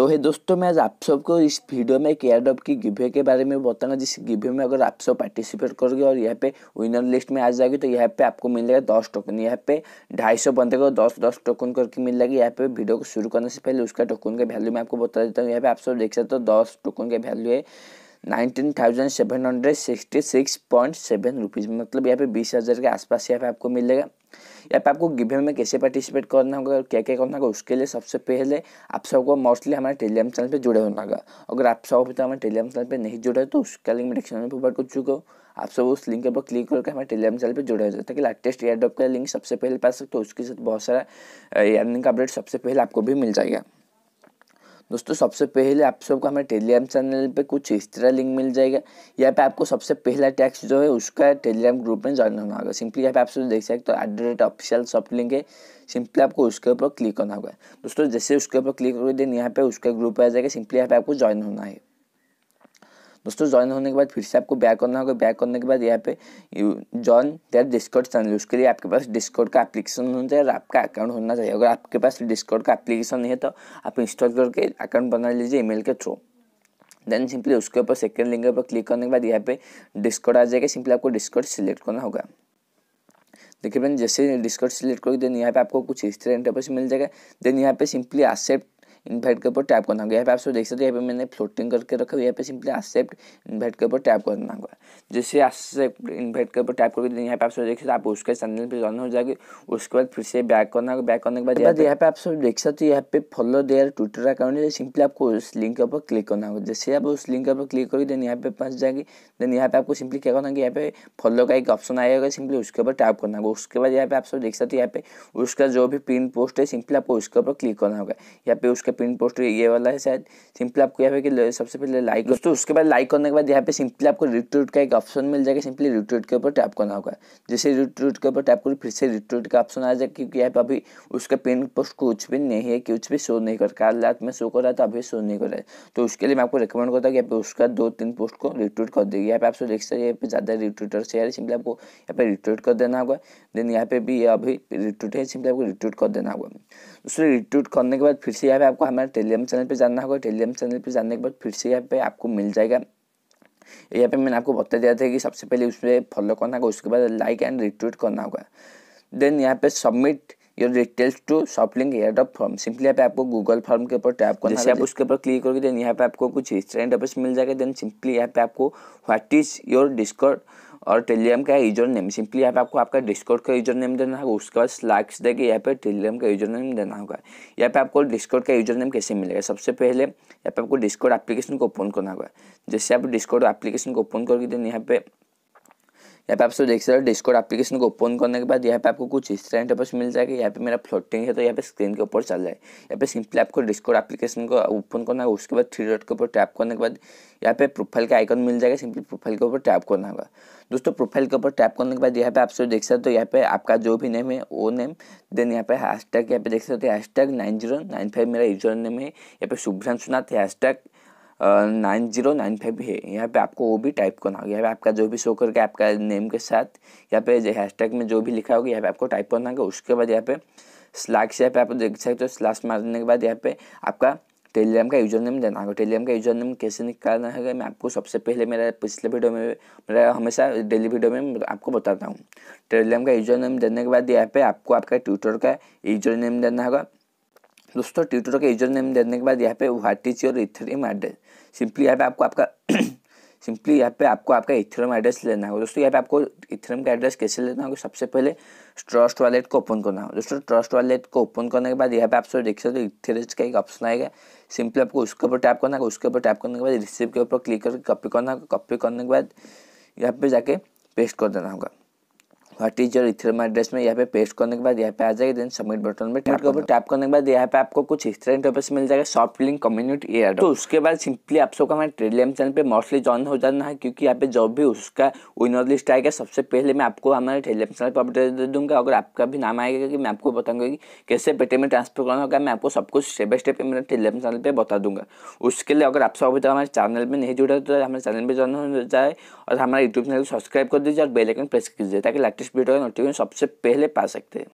तो है दोस्तों मैं आज आप सबको इस वीडियो में एक एयर की गिवे के बारे में बताऊंगा जिस गिवे में अगर आप सब पार्टिसिपेट करोगे और यहाँ पे विनर लिस्ट में आ जाएगी तो यहाँ पे आपको मिलेगा दस टोकन यहाँ पे ढाई सौ बंदे को दस दस टोकन करके मिल जाएगी यहाँ पे वीडियो को शुरू करने से पहले उसका टोकन का वैल्यू मैं आपको बता देता हूँ यहाँ पे आप सब देख सकते हो दस टोकन का वैल्यू है nineteen thousand seven hundred sixty six point seven rupees मतलब यहाँ पे बीस हज़ार के आसपास यहाँ पे आपको मिलेगा यहाँ पे आपको गिवे में कैसे पार्टिसिपेट करना होगा और क्या क्या करना होगा उसके लिए सबसे पहले आप सबको मोस्टली हमारे टेलीग्राम चैनल पे जुड़े होना होगा अगर आप सब अभी तक तो हमारे टेलीग्राम चैनल पे नहीं जुड़े तो उसका लिंक में डिस्क्रिप्शन में प्रोवाइड कर चुका हूँ आप सब उस लिंक पर क्लिक करके हमारे टेलीग्राम चैनल पर जुड़े हो जाए ताकि लेटेस्ट एयर ड्रॉप का लिंक सबसे पहले पा सकते हो उसके साथ बहुत सारा एयरनिंग का अपडेट सबसे पहले आपको भी मिल जाएगा दोस्तों सबसे पहले आप सबको हमारे टेलीग्राम चैनल पे कुछ इस तरह लिंक मिल जाएगा यहाँ पे आपको सबसे पहला टैक्स जो है उसका टेलीग्राम ग्रुप में ज्वाइन होना होगा सिंपली यहाँ पे आप सब देख सकते हो at the rate official soft link है सिंपली आपको उसके ऊपर क्लिक करना होगा दोस्तों जैसे उसके ऊपर क्लिक करोगे देन यहाँ पे उसका ग्रुप आ जाएगा सिंपली यहाँ पे आपको ज्वाइन होना है दोस्तों ज्वाइन होने के बाद फिर से आपको बैक करना होगा बैक करने के बाद यहाँ पे जॉइन देर डिस्कॉर्ड चैनल उसके लिए आपके पास डिस्कॉर्ड का एप्लीकेशन होना चाहिए और आपका अकाउंट होना चाहिए अगर आपके पास डिस्कॉर्ड का एप्लीकेशन नहीं है तो आप इंस्टॉल करके अकाउंट बना लीजिए ई के थ्रू देन सिंपली उसके ऊपर सेकेंड लिंक के ऊपर क्लिक करने के बाद यहाँ पे डिस्कॉर्ड आ जाएगा सिंपली आपको डिस्कॉर्ड सिलेक्ट करना होगा देखिए मैंने जैसे डिस्कॉर्ड सिलेक्ट करोगे देन यहाँ पे आपको कुछ इस तरह इंटरफेस मिल जाएगा देन यहाँ पे सिंपली एक्सेप्ट इन्वाइट के ऊपर टैप करना होगा यहाँ पे आप सब देख सकते हो यहाँ पे मैंने फ्लोटिंग करके रखा हुआ यहाँ पे सिंपली एक्सेप्ट इन्वाइट के ऊपर टैप करना होगा जैसे एक्सेप्ट इन्वाइट के ऊपर टैप करके यहाँ पे आप सब देख सकते हो आप उसके चैनल पर रन हो जाएगी उसके बाद फिर से बैक करना होगा बैक करने के बाद यहाँ पे आप सब देख सकते हो यहाँ पे फॉलो देयर ट्विटर अकाउंट है सिंपली आपको उस लिंक के ऊपर क्लिक करना होगा जैसे आप उस लिंक के ऊपर क्लिक करोगे देन यहाँ पे पहुँच जाएगी देन यहाँ पे आपको सिंपली क्या करना होगा यहाँ पे फॉलो का एक ऑप्शन आएगा सिंपली उसके ऊपर टैप करना होगा उसके बाद यहाँ पे आप सब देख सकते हो यहाँ पे उसका जो भी पिन पोस्ट है सिंपली आपको उसके ऊपर क्लिक करना होगा यहाँ पे उसके इसका पिन पोस्टर ये वाला है शायद सिंपली आपको यहाँ पे कि सबसे पहले लाइक दोस्तों उसके बाद लाइक करने के बाद यहाँ पे सिंपली आपको रिट्रूट का एक ऑप्शन मिल जाएगा सिंपली रिट्रूट के ऊपर टैप करना होगा जैसे रिट्रूट के ऊपर टैप करो फिर से रिट्रूट का ऑप्शन आ जाएगा क्योंकि यहाँ पे अभी उसका पिन पोस्ट कुछ भी नहीं है कुछ भी शो नहीं कर कल रात में शो कर रहा था अभी शो नहीं कर रहा है तो उसके लिए मैं आपको रिकमेंड करता हूँ कि यहाँ पे उसका दो तीन पोस्ट को रिट्रूट कर देगी यहाँ पे आप सो देख सकते यहाँ पे ज़्यादा रिट्रूटर से यार सिंपली आपको यहाँ पे रिट्रूट कर देना होगा देन यहाँ पे भी अभी रिट्रूट है सिंपली आपको रिट्रूट कर देना होगा दूसरे रिट्रूट करने के बाद फिर से यहाँ पे आपको आपको हमारे टेलीग्राम चैनल पर जानना होगा टेलीग्राम चैनल पर जानने के बाद फिर से यहाँ पे आपको मिल जाएगा यहाँ पे मैंने आपको बता दिया था कि सबसे पहले उसमें फॉलो करना होगा उसके बाद लाइक एंड रिट्वीट करना होगा देन यहाँ पे submit your details to shop link air drop form simply यहाँ पे आपको गूगल फॉर्म के ऊपर टैप करना है आप उसके ऊपर क्लिक करोगे देन यहाँ पे आपको कुछ इस तरह ऑफिस मिल जाएगा देन सिंपली यहाँ पे आपको व्हाट इज योर डिस्कॉर्ड और टेलीग्राम का यूजर नेम सिंपली यहाँ पे आपको आपका डिस्कोर्ट का यूजर नेम देना होगा उसके बाद स्लैक्स देके यहाँ पे टेलीग्राम का यूजर नेम देना होगा यहाँ पे आपको डिस्कोर्ट का यूजर नेम कैसे मिलेगा सबसे पहले यहाँ पे आपको डिस्कोर्ट एप्लीकेशन को ओपन करना होगा जैसे आप डिस्कोर्ट एप्लीकेशन को ओपन करके देने यहाँ पे यहाँ पे आप सब देख सकते हो डिस्कोड एप्लीकेशन को ओपन करने के बाद यहाँ पे आपको कुछ इस तरह इंटरफेस मिल जाएगा यहाँ पे मेरा फ्लोटिंग है तो यहाँ पे स्क्रीन के ऊपर चल जाए यहाँ पे सिंपली आपको डिस्कोड एप्लीकेशन को ओपन करना होगा उसके बाद थ्री डॉट के ऊपर टैप करने के बाद यहाँ पे प्रोफाइल का आइकन मिल जाएगा सिंपली प्रोफाइल के ऊपर टैप करना होगा दोस्तों प्रोफाइल के ऊपर टैप करने के बाद यहाँ पे आप सब देख सकते हो यहाँ पे आपका जो भी नेम है वो नेम देन यहाँ पे हैश टैग यहाँ पे देख सकते हो hash tag nine zero nine five मेरा यूजर नेम है यहाँ पे Shubhranshunath hash tag nine zero nine five है यहाँ पे आपको वो भी टाइप करना होगा यहाँ पे आपका जो भी शो करके आपका नेम के साथ यहाँ पे हैशटैग में जो भी लिखा होगा यहाँ पे आपको टाइप करना होगा उसके बाद यहाँ पे स्लैक्स यहाँ पे आप देख सकते हो स्लैक्स मारने के बाद यहाँ पे आपका टेलीग्राम का यूजर नेम देना होगा टेलीग्राम का यूजर नेम कैसे निकालना है मैं आपको सबसे पहले मेरा पिछले वीडियो में मेरा हमेशा डेली वीडियो में आपको बताता हूँ टेलीग्राम का यूजर नेम देने के बाद यहाँ पे आपको आपका ट्विटर का यूजर नेम देना होगा दोस्तों ट्विटर का यूजर नेम देने के बाद यहाँ पे what is your Ethereum address simply यहाँ पे आपको आपका सिंपली यहाँ पे आपको आपका इथेरियम एड्रेस लेना होगा दोस्तों यहाँ पे आपको इथेरियम का एड्रेस कैसे लेना होगा सबसे पहले ट्रस्ट वॉलेट को ओपन करना होगा दोस्तों ट्रस्ट वॉलेट को ओपन करने के बाद यहाँ पे आप सब देख सकते हो इथेरियम का एक ऑप्शन आएगा सिंपली आपको उसके ऊपर टैप करना होगा उसके ऊपर टैप करने के बाद रिसिप्ट के ऊपर क्लिक करके कॉपी करना होगा कॉपी करने के बाद यहाँ पे जाके पेस्ट कर देना होगा what is your Ethereum address में यहाँ पे पेस्ट करने के बाद यहाँ पे आ जाएगा देन सबमिट बटन में टैप करके टैप करने के बाद यहाँ पे आपको कुछ इस तरह इंटरफेस मिल जाएगा सॉफ्ट लिंक कम्युनिटी एयर तो उसके बाद सिंपली आप सबका हमारे टेलीग्राम चैनल पे मोस्टली ज्वाइन हो जाना है क्योंकि यहाँ पे जब भी उसका विनर लिस्ट आएगा सबसे पहले मैं आपको हमारे टेलीग्राम चैनल पर अपडेट दे दूंगा अगर आपका भी नाम आएगा कि मैं आपको बताऊंगा कि कैसे पेटीएम में ट्रांसफर करना होगा मैं आपको सब कुछ स्टेप बाय स्टेप मेरे टेलीग्राम चैनल पर बता दूंगा उसके लिए अगर आप सब अभी तक तो हमारे चैनल में नहीं जुड़े तो हमारे चैनल पर ज्वाइन हो जाए और हमारे यूट्यूब चैनल को सब्सक्राइब कर दीजिए और बेलाइकन प्रेस कीजिए ताकि लेटेस्ट बिटकॉइन और ट्यून सबसे पहले पा सकते हैं